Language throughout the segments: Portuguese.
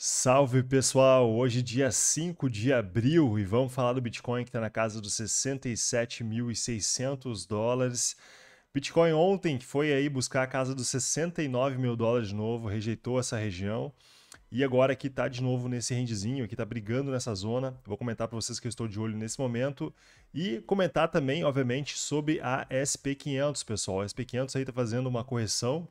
Salve pessoal! Hoje, dia 5 de abril, e vamos falar do Bitcoin que está na casa dos 67.600 dólares. Bitcoin ontem, que foi aí buscar a casa dos 69 mil dólares de novo, rejeitou essa região. E agora que está de novo nesse rendezinho, que está brigando nessa zona. vou comentar para vocês que eu estou de olho nesse momento. E comentar também, obviamente, sobre a SP500, pessoal. A SP500 aí está fazendo uma correção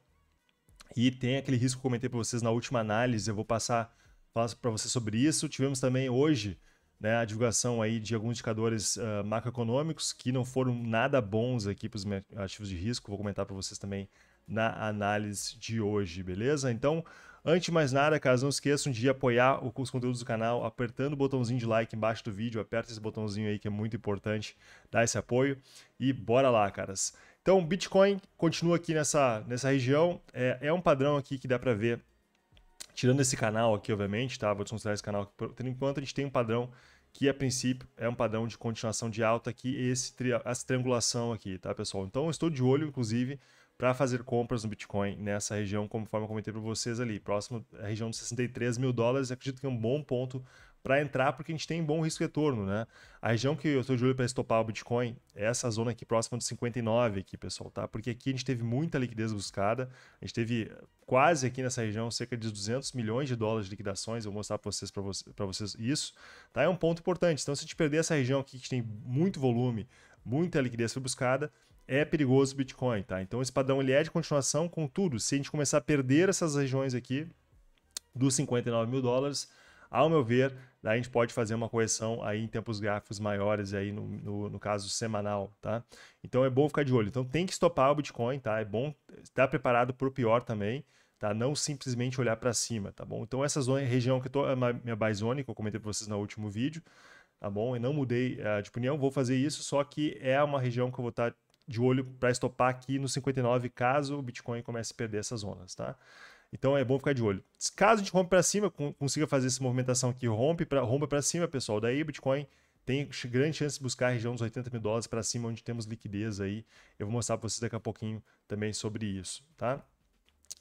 e tem aquele risco que eu comentei para vocês na última análise, eu vou passar para vocês sobre isso. Tivemos também hoje né, a divulgação aí de alguns indicadores uh, macroeconômicos que não foram nada bons aqui para os ativos de risco. Vou comentar para vocês também na análise de hoje, beleza? Então, antes de mais nada, caso não esqueçam de apoiar os conteúdos do canal apertando o botãozinho de like embaixo do vídeo, aperta esse botãozinho aí que é muito importante dar esse apoio e bora lá, caras. Então, Bitcoin continua aqui nessa, nessa região. É, é um padrão aqui que dá para ver, tirando esse canal aqui, obviamente, tá? Vou desconsiderar esse canal aqui. Por, enquanto, a gente tem um padrão que, a princípio, é um padrão de continuação de alta aqui, esse, essa triangulação aqui, tá, pessoal? Então, estou de olho, inclusive, para fazer compras no Bitcoin nessa região, conforme eu comentei para vocês ali, próximo à região de 63 mil dólares. Acredito que é um bom ponto para entrar, porque a gente tem bom risco retorno, né? A região que eu estou de olho para estopar o Bitcoin é essa zona aqui próxima dos 59 aqui, pessoal, tá? Porque aqui a gente teve muita liquidez buscada, a gente teve quase aqui nessa região cerca de 200 milhões de dólares de liquidações, eu vou mostrar para vocês, pra vocês, vocês isso, tá? É um ponto importante, então se a gente perder essa região aqui que tem muito volume, muita liquidez foi buscada, é perigoso o Bitcoin, tá? Então esse padrão ele é de continuação, contudo, se a gente começar a perder essas regiões aqui dos 59 mil dólares, ao meu ver, a gente pode fazer uma correção aí em tempos gráficos maiores, aí no, no, no, caso semanal, tá? Então é bom ficar de olho. Então tem que estopar o Bitcoin, tá? É bom estar preparado para o pior também, tá? Não simplesmente olhar para cima, tá bom? Então essa zona, região que eu tô, é minha buy zone, que eu comentei para vocês no último vídeo, tá bom? Eu não mudei uh, de opinião, vou fazer isso, só que é uma região que eu vou estar tá de olho para estopar aqui no 59, caso o Bitcoin comece a perder essas zonas, tá? Então é bom ficar de olho. Caso a gente rompa para cima, consiga fazer essa movimentação aqui, rompe pra, rompa para cima, pessoal. Daí o Bitcoin tem grande chance de buscar a região dos 80 mil dólares para cima, onde temos liquidez aí. Eu vou mostrar para vocês daqui a pouquinho também sobre isso, tá?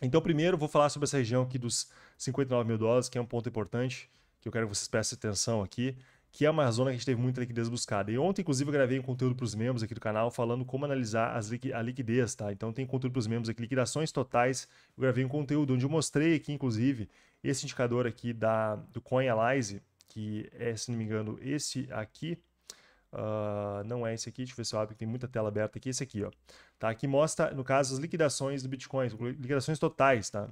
Então, primeiro, vou falar sobre essa região aqui dos 59 mil dólares, que é um ponto importante que eu quero que vocês prestem atenção aqui que é uma zona que a gente teve muita liquidez buscada. E ontem, inclusive, eu gravei um conteúdo para os membros aqui do canal falando como analisar as, a liquidez, tá? Então tem conteúdo para os membros aqui, liquidações totais. Eu gravei um conteúdo onde eu mostrei aqui, inclusive, esse indicador aqui da, do CoinAlyze, que é, se não me engano, esse aqui. Uh, não é esse aqui, deixa eu ver se eu abro, que tem muita tela aberta aqui, esse aqui, ó. Tá? Que mostra, no caso, as liquidações do Bitcoin, liquidações totais, tá?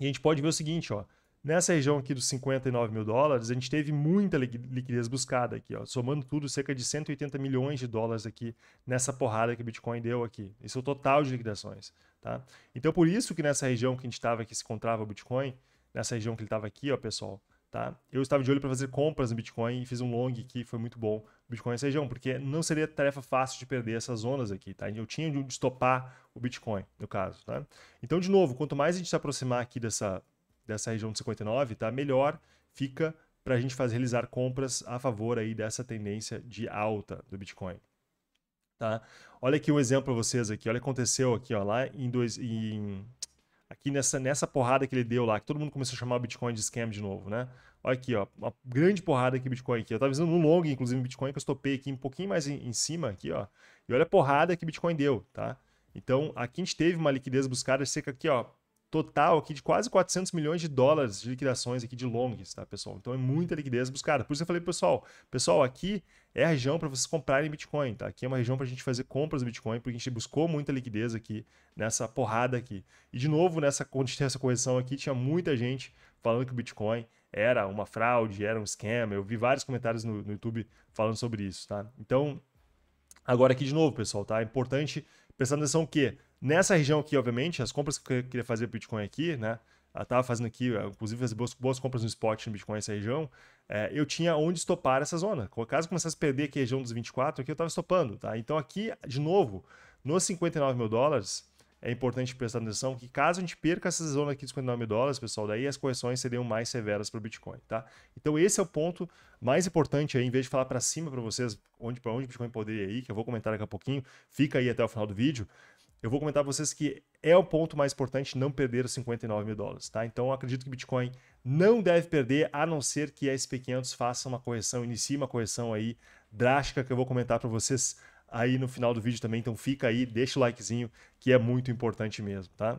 E a gente pode ver o seguinte, ó. Nessa região aqui dos 59 mil dólares, a gente teve muita liquidez buscada aqui, ó, somando tudo, cerca de 180 milhões de dólares aqui nessa porrada que o Bitcoin deu aqui. Esse é o total de liquidações. Tá? Então, por isso que nessa região que a gente estava, que se encontrava o Bitcoin, nessa região que ele estava aqui, ó, pessoal, Tá? Eu estava de olho para fazer compras no Bitcoin e fiz um long que foi muito bom Bitcoin nessa região, porque não seria tarefa fácil de perder essas zonas aqui, tá? Eu tinha de estopar o Bitcoin, no caso, tá? Então, de novo, quanto mais a gente se aproximar aqui dessa dessa região de 59, tá? Melhor fica para a gente fazer realizar compras a favor aí dessa tendência de alta do Bitcoin. Tá? Olha aqui um exemplo para vocês aqui. Olha o que aconteceu aqui, ó, lá em, dois, em aqui nessa, nessa porrada que ele deu lá, que todo mundo começou a chamar o Bitcoin de scam de novo, né? Olha aqui, ó, uma grande porrada aqui Bitcoin aqui. Eu tava visando um long, inclusive, Bitcoin, que eu topei aqui um pouquinho mais em, em, cima aqui, ó. E olha a porrada que Bitcoin deu, tá? Então, aqui a gente teve uma liquidez buscada cerca aqui, ó, total aqui de quase 400 milhões de dólares de liquidações aqui de longs, tá, pessoal? Então é muita liquidez buscada. Por isso eu falei, pessoal, pessoal, aqui é a região para vocês comprarem Bitcoin, tá? Aqui é uma região para a gente fazer compras de Bitcoin, porque a gente buscou muita liquidez aqui nessa porrada aqui. E de novo, nessa, essa correção aqui, tinha muita gente falando que o Bitcoin era uma fraude, era um esquema. Eu vi vários comentários no, no YouTube falando sobre isso, tá? Então, agora aqui de novo, pessoal, tá? É importante prestar atenção quê? Nessa região aqui, obviamente, as compras que eu queria fazer Bitcoin aqui, né? Eu fazendo aqui, eh, inclusive, fazer boas, boas compras no spot no Bitcoin nessa região. É, eu tinha onde estopar essa zona. Caso começasse a perder aqui a região dos 24, aqui eu estava estopando, tá? Então aqui, de novo, nos 59 mil dólares, é importante prestar atenção que caso a gente perca essa zona aqui dos 59 mil dólares, pessoal, daí as correções seriam mais severas para o Bitcoin, tá? Então esse é o ponto mais importante aí, em vez de falar para cima para vocês onde para onde o Bitcoin poderia ir, que eu vou comentar daqui a pouquinho, fica aí até o final do vídeo eu vou comentar para vocês que é o ponto mais importante não perder os 59 mil dólares, tá? Então, eu acredito que Bitcoin não deve perder, a não ser que a SP500 faça uma correção, inicie uma correção aí drástica que eu vou comentar para vocês aí no final do vídeo também. Então, fica aí, deixa o likezinho que é muito importante mesmo, tá?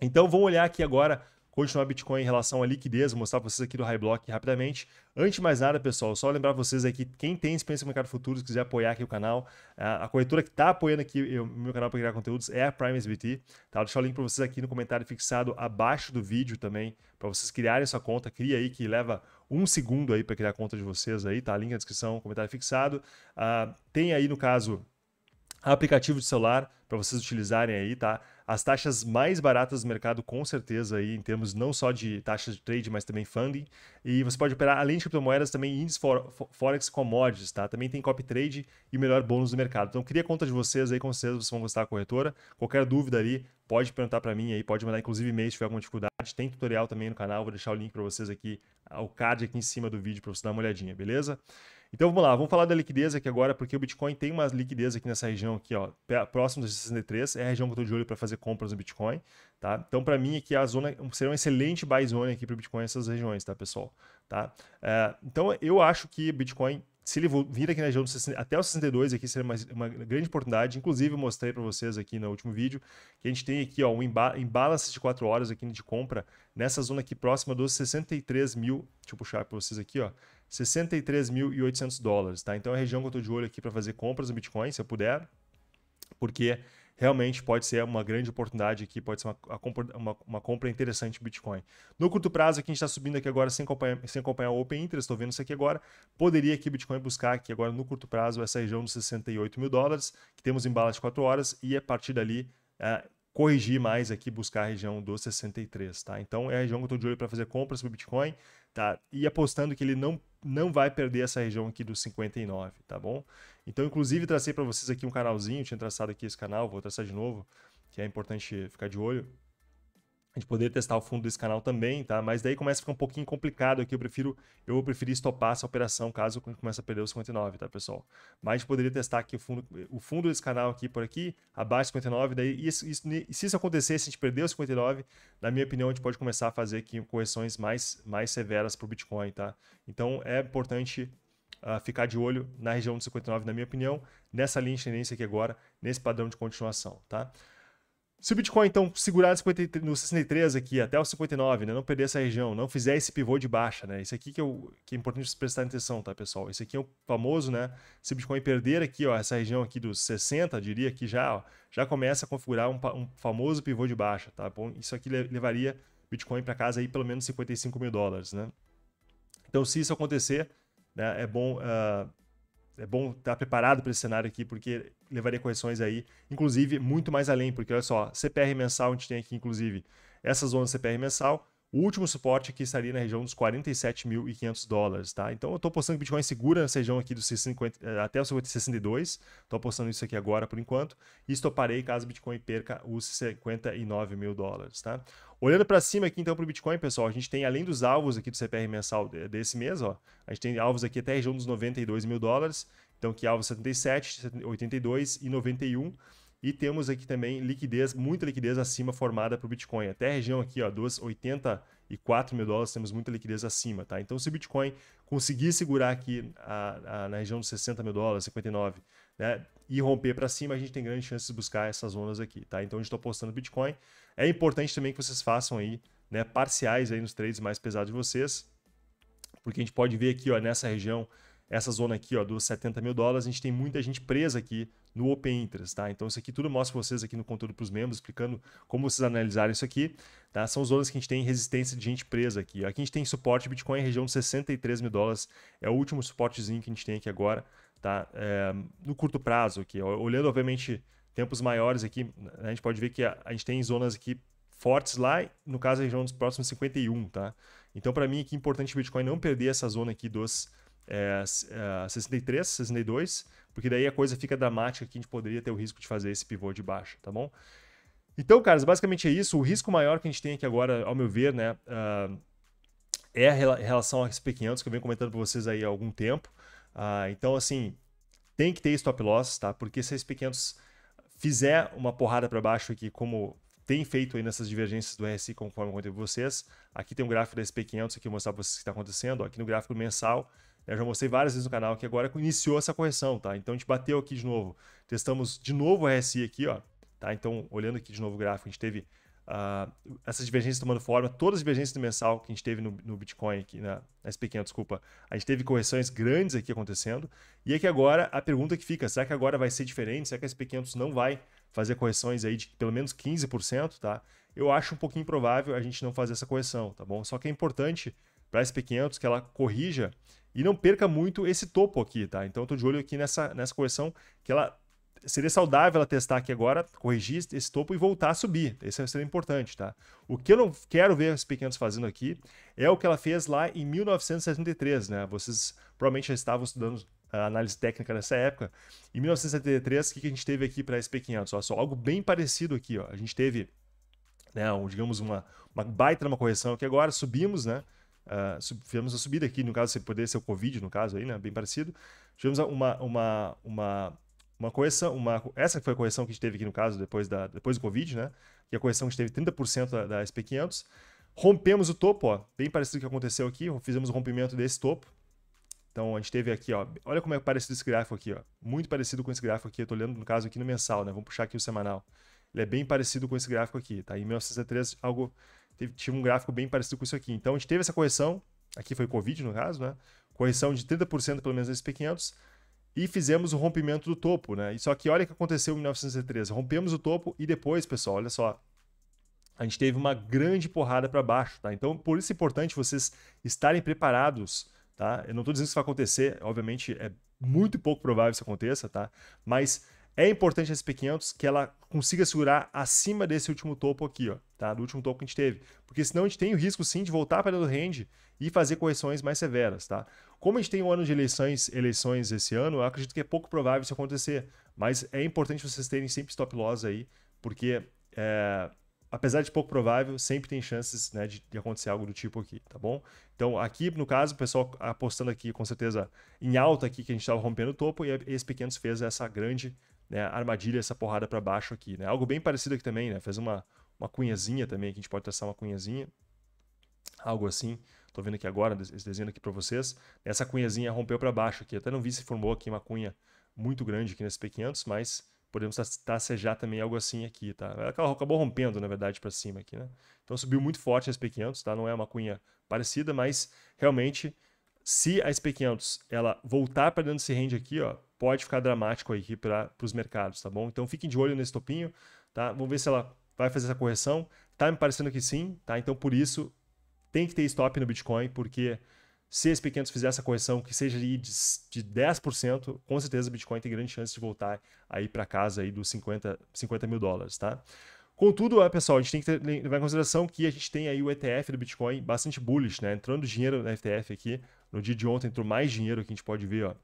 Então, vamos olhar aqui agora continuar Bitcoin em relação à liquidez, vou mostrar para vocês aqui do High Block rapidamente. Antes de mais nada, pessoal, só lembrar vocês aqui, quem tem experiência no mercado futuro, quiser apoiar aqui o canal, a corretora que está apoiando aqui o meu canal para criar conteúdos é a Prime SBT, tá? Vou deixar o link para vocês aqui no comentário fixado abaixo do vídeo também, para vocês criarem sua conta, cria aí que leva um segundo aí para criar a conta de vocês aí, tá? Link na descrição, comentário fixado. Uh, tem aí, no caso, aplicativo de celular para vocês utilizarem aí, tá? as taxas mais baratas do mercado, com certeza, aí, em termos não só de taxas de trade, mas também funding. E você pode operar, além de criptomoedas, também índices for, Forex commodities, tá? Também tem copy trade e o melhor bônus do mercado. Então, cria conta de vocês aí, com certeza vocês vão gostar da corretora. Qualquer dúvida ali, pode perguntar para mim aí, pode mandar inclusive e-mail se tiver alguma dificuldade tem tutorial também no canal, vou deixar o link para vocês aqui, ah, o card aqui em cima do vídeo para você dar uma olhadinha, beleza? Então vamos lá, vamos falar da liquidez aqui agora, porque o Bitcoin tem uma liquidez aqui nessa região aqui, ó, próximo dos 63, é a região que eu estou de olho para fazer compras no Bitcoin, tá? Então para mim aqui a zona será um excelente buy zone aqui para o Bitcoin essas regiões, tá, pessoal? Tá? É, então eu acho que Bitcoin se ele vir aqui na região 60, até os 62 aqui seria uma, uma grande oportunidade. Inclusive, eu mostrei para vocês aqui no último vídeo que a gente tem aqui ó, um imbalance de 4 horas aqui de compra nessa zona aqui próxima dos 63 mil. Deixa eu puxar para vocês aqui, ó. 63.800 dólares, tá? Então é a região que eu estou de olho aqui para fazer compras no Bitcoin, se eu puder, porque realmente pode ser uma grande oportunidade aqui, pode ser uma, uma, uma compra interessante de Bitcoin. No curto prazo, aqui a gente está subindo aqui agora sem acompanhar, sem acompanhar o Open Interest, estou vendo isso aqui agora. Poderia aqui Bitcoin buscar aqui agora no curto prazo essa região dos 68 mil dólares, que temos em bala de 4 horas, e a partir dali. É, corrigir mais aqui, buscar a região dos 63, tá? Então é a região que eu estou de olho para fazer compras para o Bitcoin, tá? E apostando que ele não, não vai perder essa região aqui dos 59, tá bom? Então, inclusive, tracei para vocês aqui um canalzinho, tinha traçado aqui esse canal, vou traçar de novo, que é importante ficar de olho gente poder testar o fundo desse canal também, tá? Mas daí começa a ficar um pouquinho complicado aqui. Eu prefiro, eu preferir estopar essa operação caso comece a perder os 59, tá, pessoal? Mas a gente poderia testar aqui o fundo, o fundo desse canal aqui por aqui, abaixo de 59. Daí, e isso, isso, se isso acontecer, se a gente perder os 59, na minha opinião, a gente pode começar a fazer aqui correções mais, mais severas para o Bitcoin, tá? Então é importante Uh, ficar de olho na região de 59, na minha opinião, nessa linha de tendência aqui agora, nesse padrão de continuação, tá? Se o Bitcoin, então, segurar no 63 aqui, até o 59, né? Não perder essa região, não fizer esse pivô de baixa, né? Isso aqui que, eu, é que é importante prestar atenção, tá, pessoal? Esse aqui é o famoso, né? Se o Bitcoin perder aqui, ó, essa região aqui dos 60, diria que já, ó, já começa a configurar um, um, famoso pivô de baixa, tá? Bom, isso aqui levaria Bitcoin para casa aí pelo menos 55 mil dólares, né? Então, se isso acontecer, né, é bom... Uh, é bom estar preparado para esse cenário aqui, porque levaria correções aí, inclusive muito mais além, porque olha só, CPR mensal a gente tem aqui, inclusive, essa zona CPR mensal, o último suporte aqui estaria na região dos 47.500 dólares, tá? Então eu estou apostando que o Bitcoin segura na região aqui dos 50, eh, até os 62, estou apostando isso aqui agora por enquanto, e estoparei caso o Bitcoin perca os 59 mil dólares, tá? Olhando para cima aqui então para o Bitcoin, pessoal, a gente tem além dos alvos aqui do CPR mensal desse mês, ó, a gente tem alvos aqui até a região dos 92 mil dólares, então que alvos 77, 82 e 91, e temos aqui também liquidez, muita liquidez acima formada para o Bitcoin. Até a região aqui, ó, dos 84 mil dólares, temos muita liquidez acima, tá? Então, se o Bitcoin conseguir segurar aqui a, a, na região dos 60 mil dólares, 59, né? E romper para cima, a gente tem grandes chances de buscar essas zonas aqui, tá? Então, a gente está apostando Bitcoin. É importante também que vocês façam aí, né? Parciais aí nos trades mais pesados de vocês. Porque a gente pode ver aqui, ó, nessa região, essa zona aqui, ó, dos 70 mil dólares, a gente tem muita gente presa aqui no Open Interest, tá? Então isso aqui tudo mostra para vocês aqui no conteúdo para os membros, explicando como vocês analisarem isso aqui, tá? São zonas que a gente tem resistência de gente presa aqui. Aqui a gente tem suporte Bitcoin em região de 63 mil dólares, é o último suportezinho que a gente tem aqui agora, tá? É, no curto prazo aqui, olhando obviamente tempos maiores aqui, a gente pode ver que a, a gente tem zonas aqui fortes lá, no caso a região dos próximos 51, tá? Então para mim aqui é importante o Bitcoin não perder essa zona aqui dos é, é, 63, 62, porque daí a coisa fica dramática que a gente poderia ter o risco de fazer esse pivô de baixa, tá bom? Então, caras, basicamente é isso. O risco maior que a gente tem aqui agora, ao meu ver, né, uh, é a relação aos SP500, que eu venho comentando para vocês aí há algum tempo. Uh, então, assim, tem que ter stop loss, tá? Porque se a SP500 fizer uma porrada para baixo aqui, como tem feito aí nessas divergências do RSI, conforme eu contei para vocês, aqui tem um gráfico da SP500 aqui, eu vou mostrar para vocês o que está acontecendo. Ó, aqui no gráfico mensal, eu já mostrei várias vezes no canal que agora iniciou essa correção, tá? Então a gente bateu aqui de novo, testamos de novo a RSI aqui, ó, tá? Então olhando aqui de novo o gráfico, a gente teve uh, essas divergências tomando forma, todas as divergências do mensal que a gente teve no, no Bitcoin aqui, na, na SP500, desculpa, a gente teve correções grandes aqui acontecendo, e é que agora a pergunta que fica, será que agora vai ser diferente? Será que a SP500 não vai fazer correções aí de pelo menos 15%, tá? Eu acho um pouquinho improvável a gente não fazer essa correção, tá bom? Só que é importante para a SP500 que ela corrija e não perca muito esse topo aqui, tá? Então eu tô de olho aqui nessa, nessa correção que ela seria saudável ela testar aqui agora, corrigir esse topo e voltar a subir. Isso seria importante, tá? O que eu não quero ver as pequenos fazendo aqui é o que ela fez lá em 1973, né? Vocês provavelmente já estavam estudando a análise técnica nessa época. Em 1973, o que a gente teve aqui para SP500? Olha só, algo bem parecido aqui, ó. A gente teve, né, um, digamos, uma, uma baita uma correção aqui agora, subimos, né? Uh, tivemos a subida aqui, no caso, se poder ser o Covid, no caso aí, né? Bem parecido. Tivemos uma, uma, uma, uma correção, uma, essa foi a correção que a gente teve aqui no caso, depois, da, depois do Covid, né? Que a correção que a gente teve 30% da, da SP500. Rompemos o topo, ó, bem parecido com o que aconteceu aqui, fizemos o rompimento desse topo. Então a gente teve aqui, ó, olha como é parecido esse gráfico aqui, ó, muito parecido com esse gráfico aqui, eu tô olhando no caso aqui no mensal, né? Vamos puxar aqui o semanal. Ele é bem parecido com esse gráfico aqui, tá? Em 1963, algo teve, tinha um gráfico bem parecido com isso aqui. Então a gente teve essa correção, aqui foi Covid no caso, né? Correção de 30% pelo menos nesse P500 e fizemos o rompimento do topo, né? E só que olha o que aconteceu em 1913, rompemos o topo e depois, pessoal, olha só, a gente teve uma grande porrada para baixo, tá? Então por isso é importante vocês estarem preparados, tá? Eu não estou dizendo que isso vai acontecer, obviamente é muito pouco provável que isso aconteça, tá? Mas é importante a SP500 que ela consiga segurar acima desse último topo aqui, ó, tá? Do último topo que a gente teve. Porque senão a gente tem o risco, sim, de voltar para do range e fazer correções mais severas, tá? Como a gente tem um ano de eleições, eleições esse ano, eu acredito que é pouco provável isso acontecer. Mas é importante vocês terem sempre stop loss aí, porque é, apesar de pouco provável, sempre tem chances né, de, de, acontecer algo do tipo aqui, tá bom? Então, aqui, no caso, o pessoal apostando aqui, com certeza, em alta aqui, que a gente estava rompendo o topo, e esse pequenos fez essa grande né, armadilha essa porrada para baixo aqui. Né? Algo bem parecido aqui também, né? Fez uma, uma cunhazinha também, que a gente pode traçar uma cunhazinha. Algo assim. Estou vendo aqui agora, esse desenho aqui para vocês. Essa cunhazinha rompeu para baixo aqui. Até não vi se formou aqui uma cunha muito grande aqui nesse P500, mas podemos tracejar também algo assim aqui, tá? Ela acabou rompendo, na verdade, para cima aqui, né? Então subiu muito forte a SP500, tá? Não é uma cunha parecida, mas realmente, se a SP500 ela voltar para dentro desse range aqui, ó, pode ficar dramático aí para os mercados, tá bom? Então fiquem de olho nesse topinho, tá? Vamos ver se ela vai fazer essa correção. Tá me parecendo que sim, tá? Então por isso tem que ter stop no Bitcoin, porque se esse pequeno fizer essa correção, que seja de, de 10%, com certeza o Bitcoin tem grande chance de voltar aí para casa aí dos 50, 50 mil dólares, tá? Contudo, pessoal, a gente tem que levar em consideração que a gente tem aí o ETF do Bitcoin bastante bullish, né? Entrando dinheiro na ETF aqui. No dia de ontem entrou mais dinheiro que a gente pode ver, ó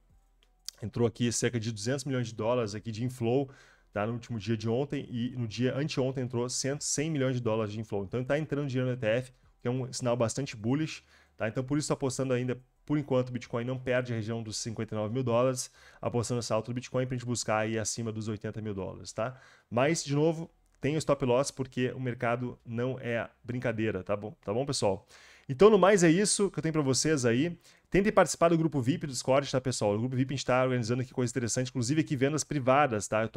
entrou aqui cerca de 200 milhões de dólares aqui de inflow tá, no último dia de ontem e no dia anteontem entrou 100, 100 milhões de dólares de inflow. Então está entrando dinheiro no ETF, que é um sinal bastante bullish. Tá? Então por isso está apostando ainda, por enquanto o Bitcoin não perde a região dos 59 mil dólares, apostando essa alta do Bitcoin para a gente buscar aí acima dos 80 mil dólares. Tá? Mas, de novo, tenha stop loss porque o mercado não é brincadeira, tá bom? Tá bom, pessoal? Então, no mais, é isso que eu tenho para vocês aí. Tentem participar do grupo VIP do Discord, tá, pessoal? O grupo VIP a gente está organizando aqui coisas interessantes, inclusive aqui vendas privadas, tá? Eu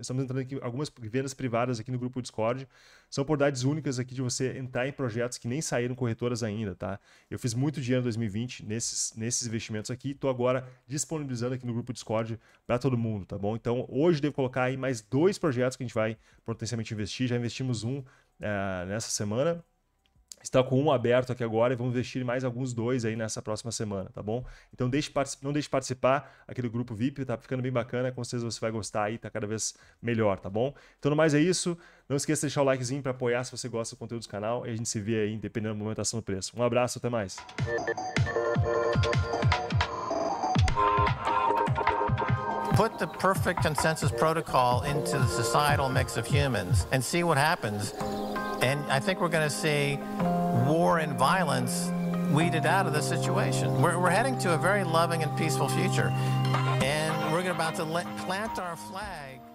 Estamos entrando aqui algumas vendas privadas aqui no grupo Discord. São oportunidades únicas aqui de você entrar em projetos que nem saíram corretoras ainda, tá? Eu fiz muito dinheiro em 2020 nesses, nesses investimentos aqui. Estou agora disponibilizando aqui no grupo Discord para todo mundo, tá bom? Então, hoje devo colocar aí mais dois projetos que a gente vai potencialmente investir. Já investimos um uh, nessa semana está com um aberto aqui agora e vamos investir mais alguns dois aí nessa próxima semana, tá bom? Então deixe não deixe participar aqui do grupo VIP, tá ficando bem bacana, com certeza você vai gostar aí, tá cada vez melhor, tá bom? Então no mais é isso, não esqueça de deixar o likezinho para apoiar se você gosta do conteúdo do canal e a gente se vê aí, dependendo da movimentação do preço. Um abraço, até mais. put the perfect consensus protocol into the societal mix of humans and see what happens. And I think we're going to see war and violence weeded out of the situation. We're, we're heading to a very loving and peaceful future. And we're about to let, plant our flag.